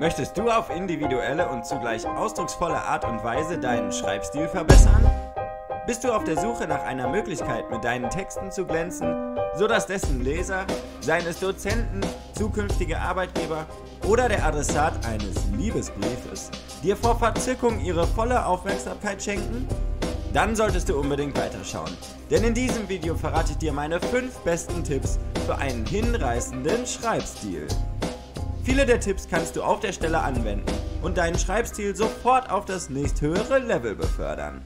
Möchtest du auf individuelle und zugleich ausdrucksvolle Art und Weise deinen Schreibstil verbessern? Bist du auf der Suche nach einer Möglichkeit, mit deinen Texten zu glänzen, sodass dessen Leser, seines Dozenten, zukünftige Arbeitgeber oder der Adressat eines Liebesbriefes dir vor Verzückung ihre volle Aufmerksamkeit schenken? Dann solltest du unbedingt weiterschauen, denn in diesem Video verrate ich dir meine 5 besten Tipps für einen hinreißenden Schreibstil. Viele der Tipps kannst du auf der Stelle anwenden und deinen Schreibstil sofort auf das nächsthöhere Level befördern.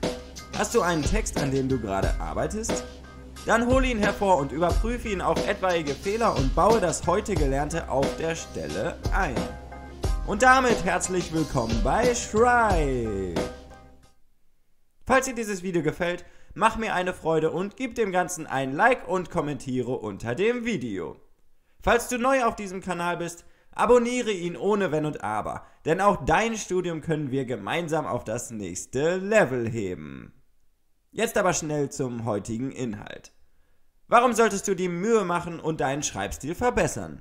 Hast du einen Text, an dem du gerade arbeitest? Dann hole ihn hervor und überprüfe ihn auf etwaige Fehler und baue das heute Gelernte auf der Stelle ein. Und damit herzlich willkommen bei Schreib! Falls dir dieses Video gefällt, mach mir eine Freude und gib dem Ganzen ein Like und kommentiere unter dem Video. Falls du neu auf diesem Kanal bist, Abonniere ihn ohne Wenn und Aber, denn auch dein Studium können wir gemeinsam auf das nächste Level heben. Jetzt aber schnell zum heutigen Inhalt. Warum solltest du die Mühe machen und deinen Schreibstil verbessern?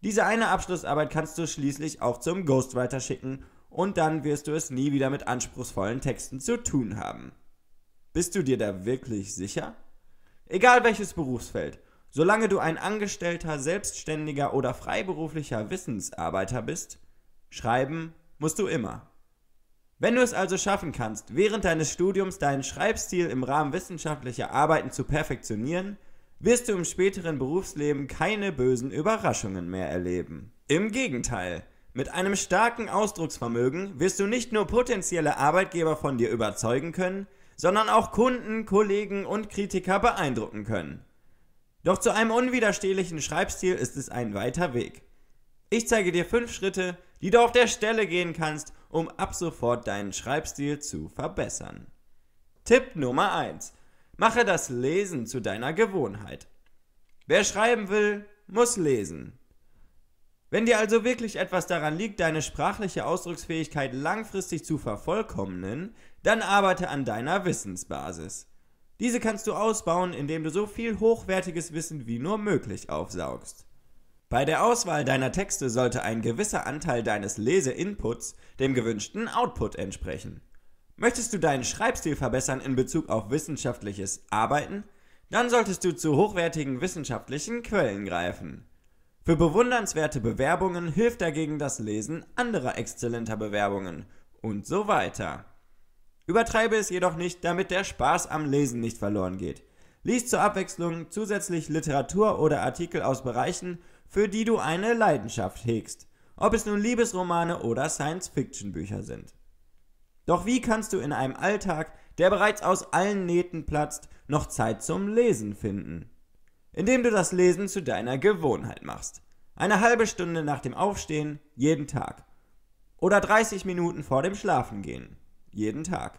Diese eine Abschlussarbeit kannst du schließlich auch zum Ghostwriter schicken und dann wirst du es nie wieder mit anspruchsvollen Texten zu tun haben. Bist du dir da wirklich sicher? Egal welches Berufsfeld, Solange du ein Angestellter, Selbstständiger oder freiberuflicher Wissensarbeiter bist, schreiben musst du immer. Wenn du es also schaffen kannst, während deines Studiums deinen Schreibstil im Rahmen wissenschaftlicher Arbeiten zu perfektionieren, wirst du im späteren Berufsleben keine bösen Überraschungen mehr erleben. Im Gegenteil, mit einem starken Ausdrucksvermögen wirst du nicht nur potenzielle Arbeitgeber von dir überzeugen können, sondern auch Kunden, Kollegen und Kritiker beeindrucken können. Doch zu einem unwiderstehlichen Schreibstil ist es ein weiter Weg. Ich zeige dir fünf Schritte, die du auf der Stelle gehen kannst, um ab sofort deinen Schreibstil zu verbessern. Tipp Nummer 1. Mache das Lesen zu deiner Gewohnheit. Wer schreiben will, muss lesen. Wenn dir also wirklich etwas daran liegt, deine sprachliche Ausdrucksfähigkeit langfristig zu vervollkommnen, dann arbeite an deiner Wissensbasis. Diese kannst du ausbauen, indem du so viel hochwertiges Wissen wie nur möglich aufsaugst. Bei der Auswahl deiner Texte sollte ein gewisser Anteil deines Leseinputs dem gewünschten Output entsprechen. Möchtest du deinen Schreibstil verbessern in Bezug auf wissenschaftliches Arbeiten? Dann solltest du zu hochwertigen wissenschaftlichen Quellen greifen. Für bewundernswerte Bewerbungen hilft dagegen das Lesen anderer exzellenter Bewerbungen und so weiter. Übertreibe es jedoch nicht, damit der Spaß am Lesen nicht verloren geht. Lies zur Abwechslung zusätzlich Literatur oder Artikel aus Bereichen, für die du eine Leidenschaft hegst, ob es nun Liebesromane oder Science-Fiction-Bücher sind. Doch wie kannst du in einem Alltag, der bereits aus allen Nähten platzt, noch Zeit zum Lesen finden? Indem du das Lesen zu deiner Gewohnheit machst. Eine halbe Stunde nach dem Aufstehen jeden Tag. Oder 30 Minuten vor dem Schlafengehen jeden Tag.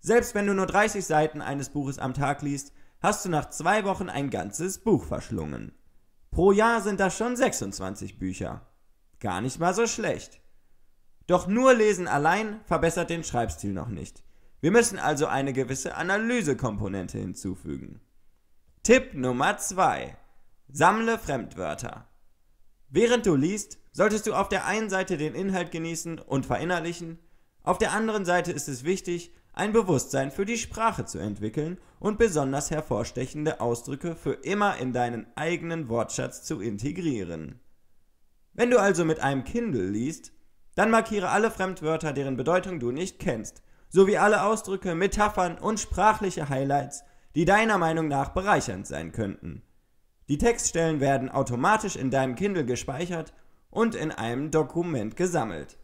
Selbst wenn du nur 30 Seiten eines Buches am Tag liest, hast du nach zwei Wochen ein ganzes Buch verschlungen. Pro Jahr sind das schon 26 Bücher. Gar nicht mal so schlecht. Doch nur Lesen allein verbessert den Schreibstil noch nicht. Wir müssen also eine gewisse Analysekomponente hinzufügen. Tipp Nummer 2. Sammle Fremdwörter. Während du liest, solltest du auf der einen Seite den Inhalt genießen und verinnerlichen auf der anderen Seite ist es wichtig, ein Bewusstsein für die Sprache zu entwickeln und besonders hervorstechende Ausdrücke für immer in deinen eigenen Wortschatz zu integrieren. Wenn du also mit einem Kindle liest, dann markiere alle Fremdwörter, deren Bedeutung du nicht kennst, sowie alle Ausdrücke, Metaphern und sprachliche Highlights, die deiner Meinung nach bereichernd sein könnten. Die Textstellen werden automatisch in deinem Kindle gespeichert und in einem Dokument gesammelt.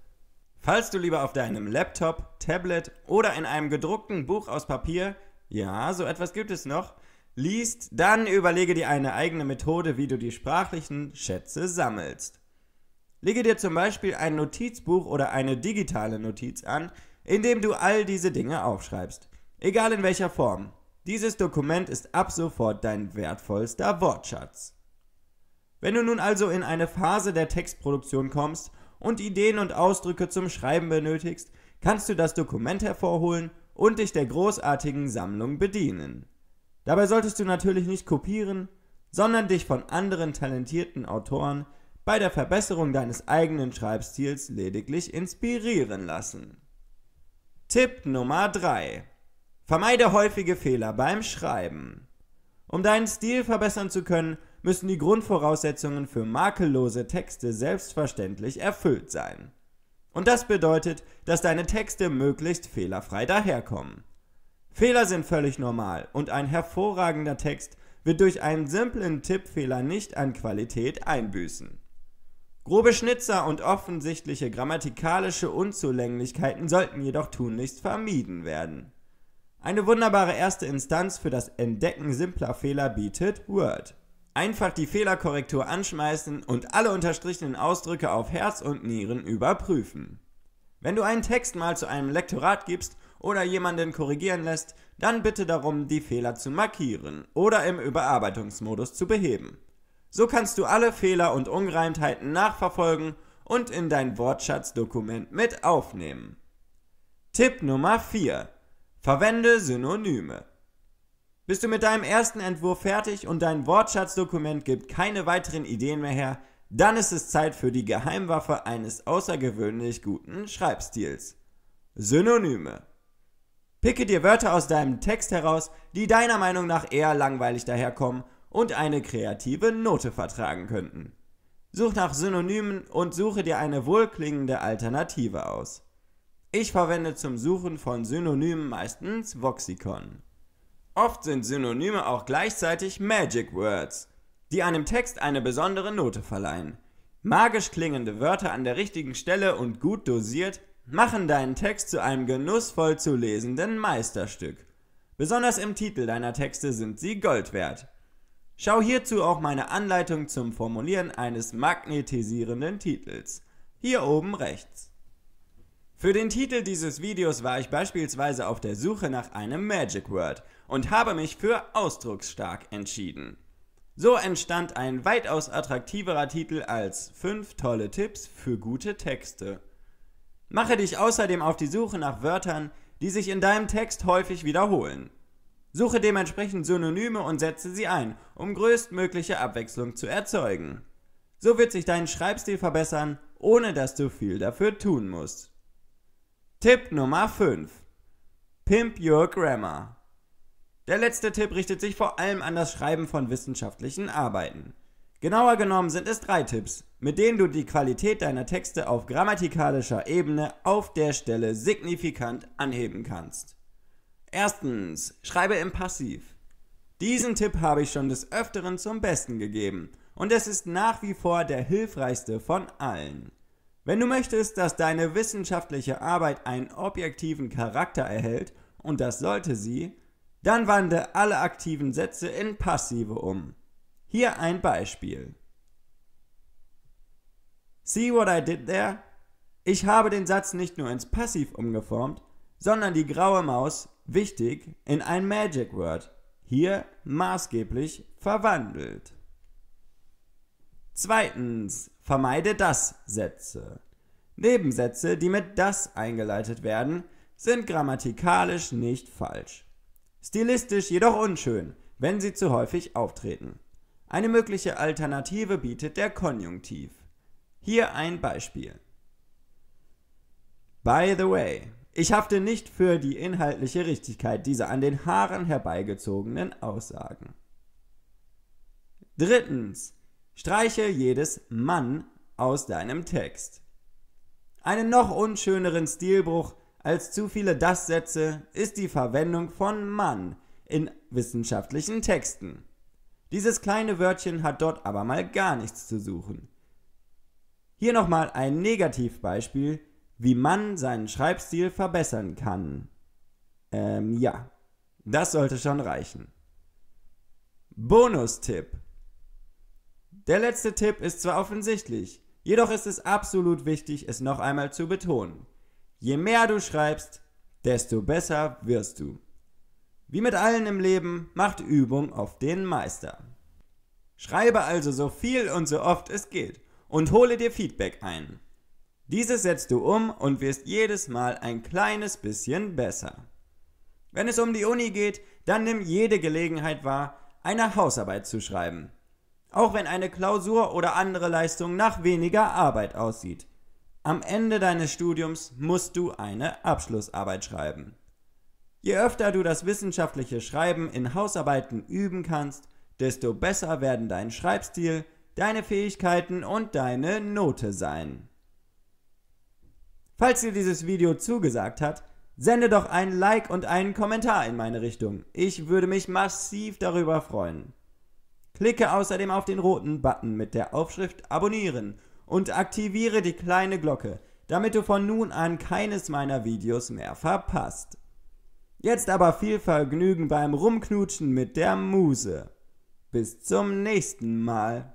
Falls du lieber auf deinem Laptop, Tablet oder in einem gedruckten Buch aus Papier, ja, so etwas gibt es noch, liest, dann überlege dir eine eigene Methode, wie du die sprachlichen Schätze sammelst. Lege dir zum Beispiel ein Notizbuch oder eine digitale Notiz an, in dem du all diese Dinge aufschreibst, egal in welcher Form. Dieses Dokument ist ab sofort dein wertvollster Wortschatz. Wenn du nun also in eine Phase der Textproduktion kommst, und Ideen und Ausdrücke zum Schreiben benötigst, kannst du das Dokument hervorholen und dich der großartigen Sammlung bedienen. Dabei solltest du natürlich nicht kopieren, sondern dich von anderen talentierten Autoren bei der Verbesserung deines eigenen Schreibstils lediglich inspirieren lassen. Tipp Nummer 3. Vermeide häufige Fehler beim Schreiben. Um deinen Stil verbessern zu können, müssen die Grundvoraussetzungen für makellose Texte selbstverständlich erfüllt sein. Und das bedeutet, dass deine Texte möglichst fehlerfrei daherkommen. Fehler sind völlig normal und ein hervorragender Text wird durch einen simplen Tippfehler nicht an Qualität einbüßen. Grobe Schnitzer und offensichtliche grammatikalische Unzulänglichkeiten sollten jedoch tunlichst vermieden werden. Eine wunderbare erste Instanz für das Entdecken simpler Fehler bietet Word. Einfach die Fehlerkorrektur anschmeißen und alle unterstrichenen Ausdrücke auf Herz und Nieren überprüfen. Wenn du einen Text mal zu einem Lektorat gibst oder jemanden korrigieren lässt, dann bitte darum, die Fehler zu markieren oder im Überarbeitungsmodus zu beheben. So kannst du alle Fehler und Ungereimtheiten nachverfolgen und in dein Wortschatzdokument mit aufnehmen. Tipp Nummer 4. Verwende Synonyme. Bist du mit deinem ersten Entwurf fertig und dein Wortschatzdokument gibt keine weiteren Ideen mehr her, dann ist es Zeit für die Geheimwaffe eines außergewöhnlich guten Schreibstils. Synonyme. Picke dir Wörter aus deinem Text heraus, die deiner Meinung nach eher langweilig daherkommen und eine kreative Note vertragen könnten. Such nach Synonymen und suche dir eine wohlklingende Alternative aus. Ich verwende zum Suchen von Synonymen meistens Voxicon. Oft sind Synonyme auch gleichzeitig Magic Words, die einem Text eine besondere Note verleihen. Magisch klingende Wörter an der richtigen Stelle und gut dosiert machen deinen Text zu einem genussvoll zu lesenden Meisterstück. Besonders im Titel deiner Texte sind sie Gold wert. Schau hierzu auch meine Anleitung zum Formulieren eines magnetisierenden Titels. Hier oben rechts. Für den Titel dieses Videos war ich beispielsweise auf der Suche nach einem Magic Word und habe mich für ausdrucksstark entschieden. So entstand ein weitaus attraktiverer Titel als 5 tolle Tipps für gute Texte. Mache dich außerdem auf die Suche nach Wörtern, die sich in deinem Text häufig wiederholen. Suche dementsprechend Synonyme und setze sie ein, um größtmögliche Abwechslung zu erzeugen. So wird sich dein Schreibstil verbessern, ohne dass du viel dafür tun musst. Tipp Nummer 5. Pimp Your Grammar. Der letzte Tipp richtet sich vor allem an das Schreiben von wissenschaftlichen Arbeiten. Genauer genommen sind es drei Tipps, mit denen du die Qualität deiner Texte auf grammatikalischer Ebene auf der Stelle signifikant anheben kannst. Erstens, schreibe im Passiv. Diesen Tipp habe ich schon des Öfteren zum Besten gegeben und es ist nach wie vor der hilfreichste von allen. Wenn du möchtest, dass deine wissenschaftliche Arbeit einen objektiven Charakter erhält, und das sollte sie, dann wandle alle aktiven Sätze in passive um. Hier ein Beispiel. See what I did there? Ich habe den Satz nicht nur ins Passiv umgeformt, sondern die graue Maus, wichtig, in ein Magic Word, hier maßgeblich verwandelt. Zweitens, vermeide das Sätze. Nebensätze, die mit das eingeleitet werden, sind grammatikalisch nicht falsch. Stilistisch jedoch unschön, wenn sie zu häufig auftreten. Eine mögliche Alternative bietet der Konjunktiv. Hier ein Beispiel. By the way, ich hafte nicht für die inhaltliche Richtigkeit dieser an den Haaren herbeigezogenen Aussagen. Drittens, streiche jedes Mann aus deinem Text. Einen noch unschöneren Stilbruch als zu viele Das-Sätze ist die Verwendung von Mann in wissenschaftlichen Texten. Dieses kleine Wörtchen hat dort aber mal gar nichts zu suchen. Hier nochmal ein Negativbeispiel, wie man seinen Schreibstil verbessern kann. Ähm, ja, das sollte schon reichen. Bonustipp. Der letzte Tipp ist zwar offensichtlich, jedoch ist es absolut wichtig, es noch einmal zu betonen. Je mehr du schreibst, desto besser wirst du. Wie mit allen im Leben macht Übung auf den Meister. Schreibe also so viel und so oft es geht und hole dir Feedback ein. Dieses setzt du um und wirst jedes Mal ein kleines bisschen besser. Wenn es um die Uni geht, dann nimm jede Gelegenheit wahr, eine Hausarbeit zu schreiben. Auch wenn eine Klausur oder andere Leistung nach weniger Arbeit aussieht. Am Ende deines Studiums musst du eine Abschlussarbeit schreiben. Je öfter du das wissenschaftliche Schreiben in Hausarbeiten üben kannst, desto besser werden dein Schreibstil, deine Fähigkeiten und deine Note sein. Falls dir dieses Video zugesagt hat, sende doch ein Like und einen Kommentar in meine Richtung. Ich würde mich massiv darüber freuen. Klicke außerdem auf den roten Button mit der Aufschrift Abonnieren und aktiviere die kleine Glocke, damit du von nun an keines meiner Videos mehr verpasst. Jetzt aber viel Vergnügen beim Rumknutschen mit der Muse. Bis zum nächsten Mal.